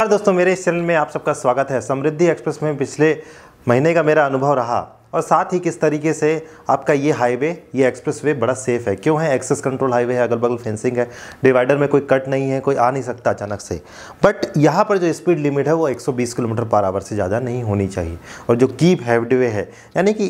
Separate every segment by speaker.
Speaker 1: नमस्कार दोस्तों मेरे इस चैनल में आप सबका स्वागत है समृद्धि एक्सप्रेस में पिछले महीने का मेरा अनुभव रहा और साथ ही किस तरीके से आपका ये हाईवे ये एक्सप्रेसवे बड़ा सेफ़ है क्यों है एक्सेस कंट्रोल हाईवे है अगल बगल फेंसिंग है डिवाइडर में कोई कट नहीं है कोई आ नहीं सकता अचानक से बट यहाँ पर जो स्पीड लिमिट है वो 120 किलोमीटर पर आवर से ज़्यादा नहीं होनी चाहिए और जो कीप हैवडवे है यानी कि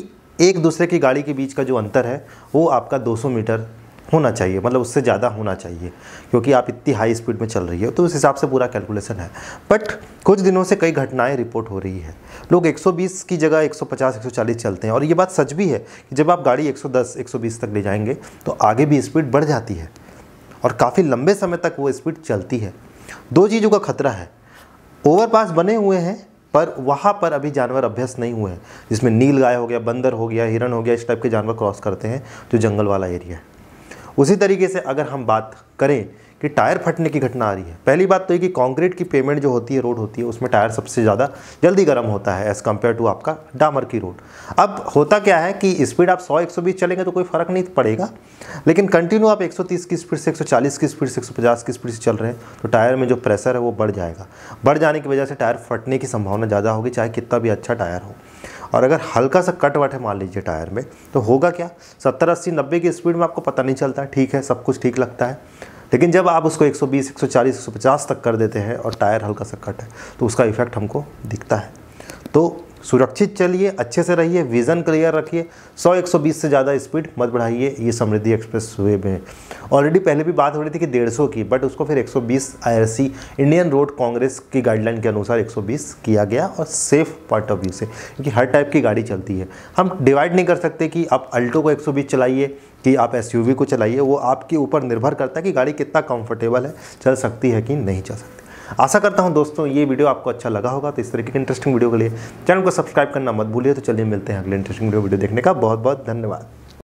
Speaker 1: एक दूसरे की गाड़ी के बीच का जो अंतर है वो आपका 200 मीटर होना चाहिए मतलब उससे ज़्यादा होना चाहिए क्योंकि आप इतनी हाई स्पीड में चल रही हो तो उस हिसाब से पूरा कैलकुलेशन है बट कुछ दिनों से कई घटनाएं रिपोर्ट हो रही है लोग 120 की जगह 150 140 चलते हैं और ये बात सच भी है कि जब आप गाड़ी 110 120 तक ले जाएंगे तो आगे भी स्पीड बढ़ जाती है और काफ़ी लंबे समय तक वो स्पीड चलती है दो चीज़ों का खतरा है ओवरपास बने हुए हैं पर वहाँ पर अभी जानवर अभ्यस्त नहीं हुए हैं जिसमें नील गाय हो गया बंदर हो गया हिरण हो गया इस टाइप के जानवर क्रॉस करते हैं जो जंगल वाला एरिया है उसी तरीके से अगर हम बात करें कि टायर फटने की घटना आ रही है पहली बात तो ये कि कंक्रीट की पेमेंट जो होती है रोड होती है उसमें टायर सबसे ज़्यादा जल्दी गर्म होता है एज़ कम्पेयर टू आपका डामर की रोड अब होता क्या है कि स्पीड आप 100 120 चलेंगे तो कोई फ़र्क नहीं पड़ेगा लेकिन कंटिन्यू आप 130 की स्पीड से 140 की स्पीड से 150 की स्पीड से चल रहे हैं तो टायर में जो प्रेशर है वो बढ़ जाएगा बढ़ जाने की वजह से टायर फटने की संभावना ज़्यादा होगी चाहे कितना भी अच्छा टायर हो और अगर हल्का सा कट वट है मान लीजिए टायर में तो होगा क्या सत्तर अस्सी नब्बे की स्पीड में आपको पता नहीं चलता ठीक है सब कुछ ठीक लगता है लेकिन जब आप उसको 120, 140, 150 तक कर देते हैं और टायर हल्का सा कट है तो उसका इफेक्ट हमको दिखता है तो सुरक्षित चलिए अच्छे से रहिए विज़न क्लियर रखिए 100-120 से ज़्यादा स्पीड मत बढ़ाइए ये समृद्धि एक्सप्रेस वे में ऑलरेडी पहले भी बात हो रही थी कि सौ की बट उसको फिर 120 सौ इंडियन रोड कांग्रेस की गाइडलाइन के अनुसार 120 किया गया और सेफ पॉइंट ऑफ व्यू से क्योंकि हर टाइप की गाड़ी चलती है हम डिवाइड नहीं कर सकते कि आप अल्टो को एक चलाइए कि आप एस को चलाइए वो आपके ऊपर निर्भर करता है कि गाड़ी कितना कंफर्टेबल है चल सकती है कि नहीं चल सकती आशा करता हूँ दोस्तों ये वीडियो आपको अच्छा लगा होगा तो इस तरीके की इंटरेस्टिंग वीडियो के लिए चैनल को सब्सक्राइब करना मत भूलिए तो चलिए मिलते हैं अगले इंटरेस्टिंग वीडियो देखने का बहुत बहुत धन्यवाद